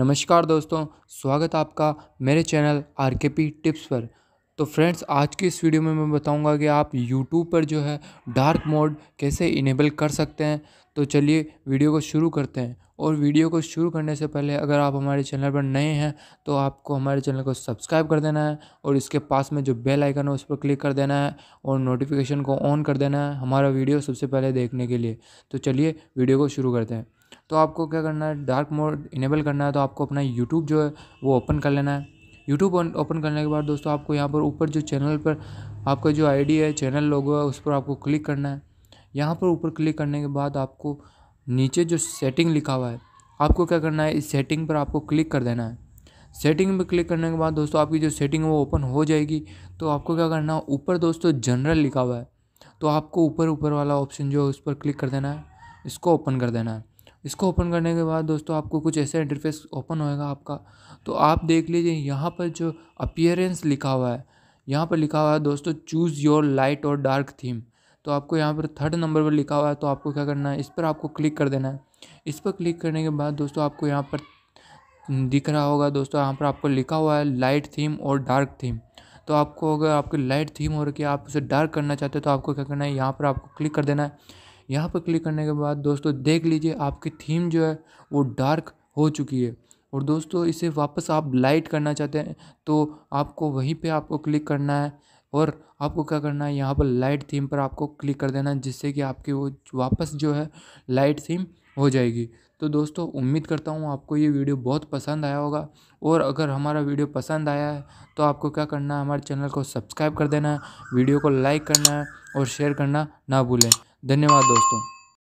नमस्कार दोस्तों स्वागत आपका मेरे channel R K P tips पर तो फ्रेंड्स आज की इस वीडियो में मैं बताऊंगा कि आप यूट्यूब पर जो है डार्क मोड कैसे इनेबल कर सकते हैं तो चलिए वीडियो को शुरू करते हैं और वीडियो को शुरू करने से पहले अगर आप हमारे चैनल पर नए हैं तो आपको हमारे चैनल को सब्सक्राइब कर देना है और इसके पास में जो बेल आइकन है उस पर क्लिक कर देना है और नोटिफिकेशन को ऑन कर देना है हमारा वीडियो सबसे पहले देखने के लिए तो चलिए वीडियो को शुरू करते हैं तो आपको क्या करना है डार्क मोड इनेबल करना है तो आपको अपना यूट्यूब जो है वो ओपन कर लेना है यूट्यूब ओपन करने के बाद दोस्तों आपको यहाँ पर ऊपर जो चैनल पर आपका जो आईडी है चैनल लोगो है उस पर आपको क्लिक करना है यहाँ पर ऊपर क्लिक करने के बाद आपको नीचे जो सेटिंग लिखा हुआ है आपको क्या करना है इस सेटिंग पर आपको क्लिक कर देना है सेटिंग में क्लिक करने के बाद दोस्तों आपकी जो सेटिंग है वो ओपन हो जाएगी तो आपको क्या करना है ऊपर दोस्तों जनरल लिखा हुआ है तो आपको ऊपर ऊपर वाला ऑप्शन जो है उस पर क्लिक कर देना है इसको ओपन कर देना है इसको ओपन करने के बाद दोस्तों आपको कुछ ऐसा इंटरफेस ओपन होएगा आपका तो आप देख लीजिए यहाँ पर जो अपियरेंस लिखा हुआ है यहाँ पर लिखा हुआ है दोस्तों चूज़ योर लाइट और डार्क थीम तो आपको यहाँ पर थर्ड नंबर पर लिखा हुआ है तो आपको क्या करना है इस पर आपको क्लिक कर देना है इस पर क्लिक करने के बाद दोस्तों आपको यहाँ पर दिख रहा होगा दोस्तों यहाँ पर आपको लिखा हुआ है लाइट थीम और डार्क थीम तो आपको अगर आपकी लाइट थीम हो रखी है आप उसे डार्क करना चाहते हो तो आपको क्या करना है यहाँ पर आपको क्लिक कर देना है यहाँ पर क्लिक करने के बाद दोस्तों देख लीजिए आपकी थीम जो है वो डार्क हो चुकी है और दोस्तों इसे वापस आप लाइट करना चाहते हैं तो आपको वहीं पे आपको क्लिक करना है और आपको क्या करना है यहाँ पर लाइट थीम पर आपको क्लिक कर देना है जिससे कि आपकी वो वापस जो है लाइट थीम हो जाएगी तो दोस्तों उम्मीद करता हूँ आपको ये वीडियो बहुत पसंद आया होगा और अगर हमारा वीडियो पसंद आया है तो आपको क्या करना है हमारे चैनल को सब्सक्राइब कर देना है वीडियो को लाइक करना है और शेयर करना ना भूलें धन्यवाद दोस्तों